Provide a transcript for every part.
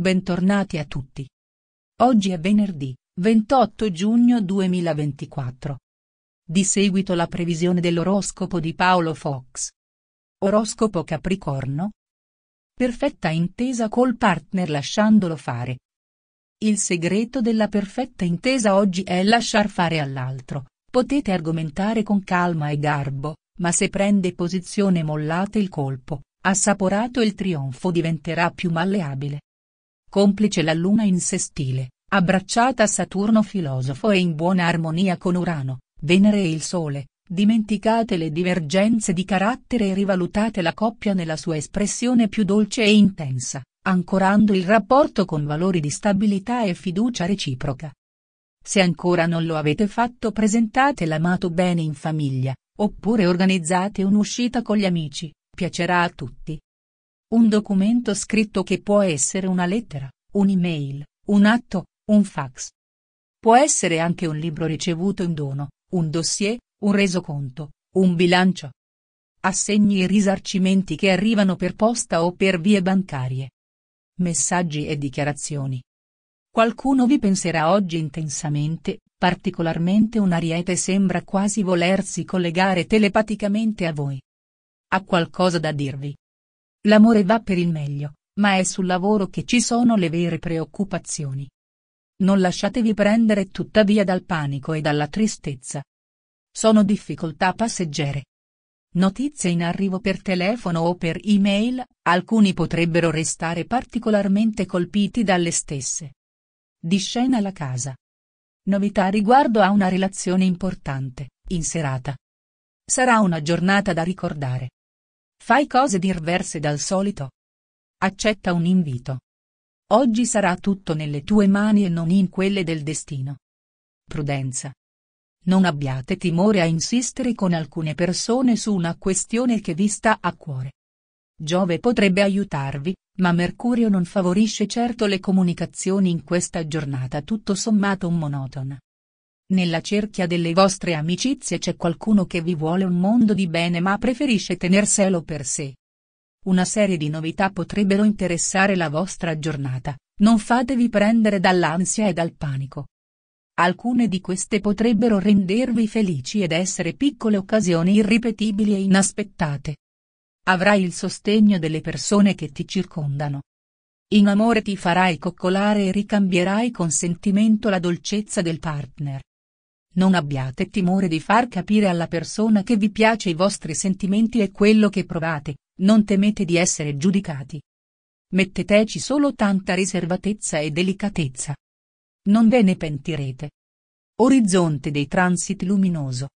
Bentornati a tutti. Oggi è venerdì, 28 giugno 2024. Di seguito la previsione dell'oroscopo di Paolo Fox. Oroscopo Capricorno. Perfetta intesa col partner lasciandolo fare. Il segreto della perfetta intesa oggi è lasciar fare all'altro, potete argomentare con calma e garbo, ma se prende posizione mollate il colpo, assaporato il trionfo diventerà più malleabile complice la luna in sestile, abbracciata Saturno filosofo e in buona armonia con Urano, Venere e il Sole, dimenticate le divergenze di carattere e rivalutate la coppia nella sua espressione più dolce e intensa, ancorando il rapporto con valori di stabilità e fiducia reciproca. Se ancora non lo avete fatto presentate l'amato bene in famiglia, oppure organizzate un'uscita con gli amici, piacerà a tutti. Un documento scritto che può essere una lettera, un'email, un atto, un fax. Può essere anche un libro ricevuto in dono, un dossier, un resoconto, un bilancio. Assegni e risarcimenti che arrivano per posta o per vie bancarie. Messaggi e dichiarazioni. Qualcuno vi penserà oggi intensamente, particolarmente un ariete sembra quasi volersi collegare telepaticamente a voi. Ha qualcosa da dirvi. L'amore va per il meglio, ma è sul lavoro che ci sono le vere preoccupazioni. Non lasciatevi prendere tuttavia dal panico e dalla tristezza. Sono difficoltà passeggere. Notizie in arrivo per telefono o per email, alcuni potrebbero restare particolarmente colpiti dalle stesse. Di scena la casa. Novità riguardo a una relazione importante, in serata. Sarà una giornata da ricordare. Fai cose diverse dal solito. Accetta un invito. Oggi sarà tutto nelle tue mani e non in quelle del destino. Prudenza. Non abbiate timore a insistere con alcune persone su una questione che vi sta a cuore. Giove potrebbe aiutarvi, ma Mercurio non favorisce certo le comunicazioni in questa giornata tutto sommato monotona. Nella cerchia delle vostre amicizie c'è qualcuno che vi vuole un mondo di bene ma preferisce tenerselo per sé. Una serie di novità potrebbero interessare la vostra giornata, non fatevi prendere dall'ansia e dal panico. Alcune di queste potrebbero rendervi felici ed essere piccole occasioni irripetibili e inaspettate. Avrai il sostegno delle persone che ti circondano. In amore ti farai coccolare e ricambierai con sentimento la dolcezza del partner. Non abbiate timore di far capire alla persona che vi piace i vostri sentimenti e quello che provate, non temete di essere giudicati. Metteteci solo tanta riservatezza e delicatezza. Non ve ne pentirete. Orizzonte dei transit luminoso.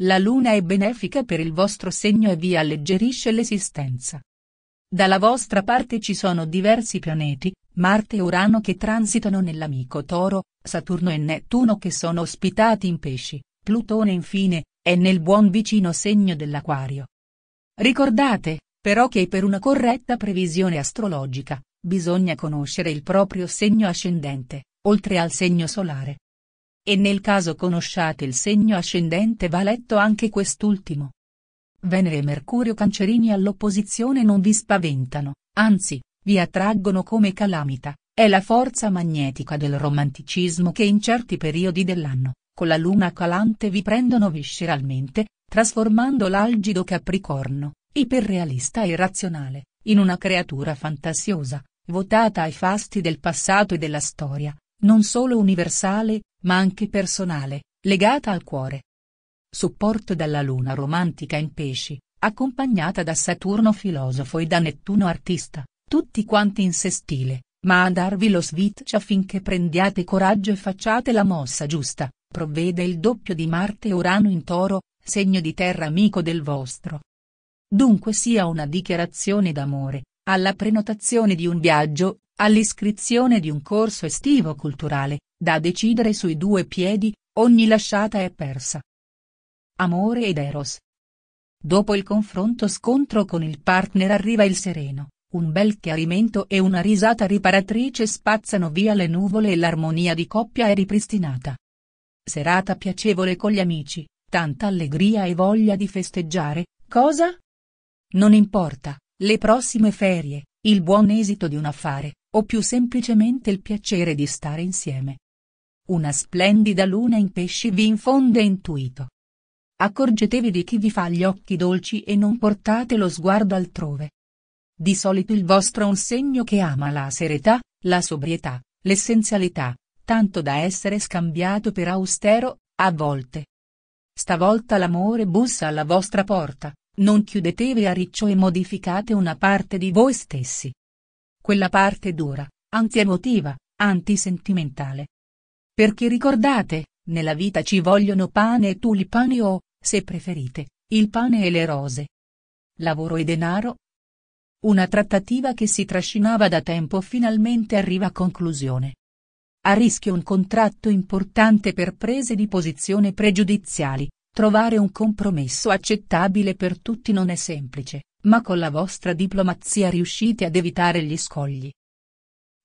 La luna è benefica per il vostro segno e vi alleggerisce l'esistenza. Dalla vostra parte ci sono diversi pianeti, Marte e Urano che transitano nell'amico Toro, Saturno e Nettuno che sono ospitati in Pesci, Plutone infine, è nel buon vicino segno dell'Aquario. Ricordate, però che per una corretta previsione astrologica, bisogna conoscere il proprio segno ascendente, oltre al segno solare. E nel caso conosciate il segno ascendente va letto anche quest'ultimo. Venere e Mercurio cancerini all'opposizione non vi spaventano, anzi, vi attraggono come calamita, è la forza magnetica del romanticismo che in certi periodi dell'anno, con la luna calante vi prendono visceralmente, trasformando l'algido capricorno, iperrealista e razionale, in una creatura fantasiosa, votata ai fasti del passato e della storia, non solo universale, ma anche personale, legata al cuore. Supporto dalla luna romantica in pesci, accompagnata da Saturno filosofo e da Nettuno artista, tutti quanti in stile, ma a darvi lo switch affinché prendiate coraggio e facciate la mossa giusta, provvede il doppio di Marte e Urano in toro, segno di terra amico del vostro. Dunque sia una dichiarazione d'amore, alla prenotazione di un viaggio, all'iscrizione di un corso estivo culturale, da decidere sui due piedi, ogni lasciata è persa. Amore ed Eros. Dopo il confronto scontro con il partner arriva il sereno, un bel chiarimento e una risata riparatrice spazzano via le nuvole e l'armonia di coppia è ripristinata. Serata piacevole con gli amici, tanta allegria e voglia di festeggiare, cosa? Non importa, le prossime ferie, il buon esito di un affare, o più semplicemente il piacere di stare insieme. Una splendida luna in pesci vi infonde intuito. Accorgetevi di chi vi fa gli occhi dolci e non portate lo sguardo altrove. Di solito il vostro è un segno che ama la serietà, la sobrietà, l'essenzialità, tanto da essere scambiato per austero, a volte. Stavolta l'amore bussa alla vostra porta, non chiudetevi a riccio e modificate una parte di voi stessi. Quella parte dura, antiemotiva, antisentimentale. Perché ricordate, nella vita ci vogliono pane e tulipani o, se preferite, il pane e le rose. Lavoro e denaro, una trattativa che si trascinava da tempo finalmente arriva a conclusione. A rischio un contratto importante per prese di posizione pregiudiziali, trovare un compromesso accettabile per tutti non è semplice, ma con la vostra diplomazia riuscite ad evitare gli scogli.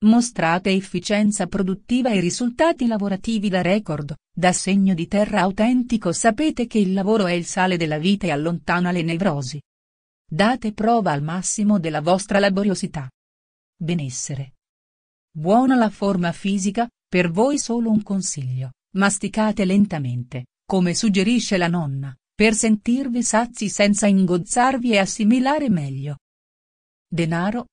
Mostrate efficienza produttiva e risultati lavorativi da record, da segno di terra autentico sapete che il lavoro è il sale della vita e allontana le nevrosi. Date prova al massimo della vostra laboriosità. Benessere. Buona la forma fisica, per voi solo un consiglio, masticate lentamente, come suggerisce la nonna, per sentirvi sazi senza ingozzarvi e assimilare meglio. Denaro.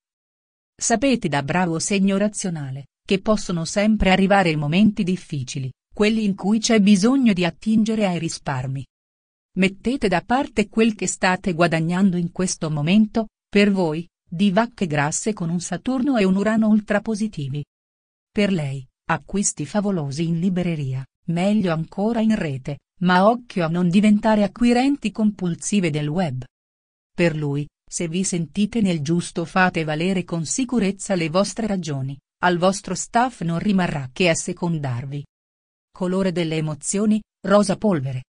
Sapete da bravo segno razionale, che possono sempre arrivare i momenti difficili, quelli in cui c'è bisogno di attingere ai risparmi, Mettete da parte quel che state guadagnando in questo momento, per voi, di vacche grasse con un Saturno e un Urano ultrapositivi. Per lei, acquisti favolosi in libreria, meglio ancora in rete, ma occhio a non diventare acquirenti compulsive del web. Per lui, se vi sentite nel giusto fate valere con sicurezza le vostre ragioni, al vostro staff non rimarrà che assecondarvi. Colore delle emozioni, rosa polvere.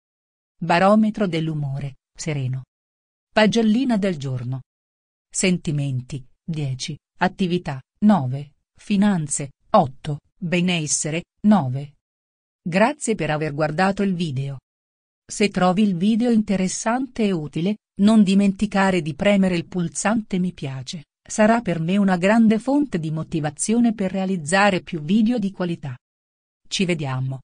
Barometro dell'umore, sereno. Pagellina del giorno. Sentimenti, 10, attività, 9, finanze, 8, benessere, 9. Grazie per aver guardato il video. Se trovi il video interessante e utile, non dimenticare di premere il pulsante mi piace, sarà per me una grande fonte di motivazione per realizzare più video di qualità. Ci vediamo.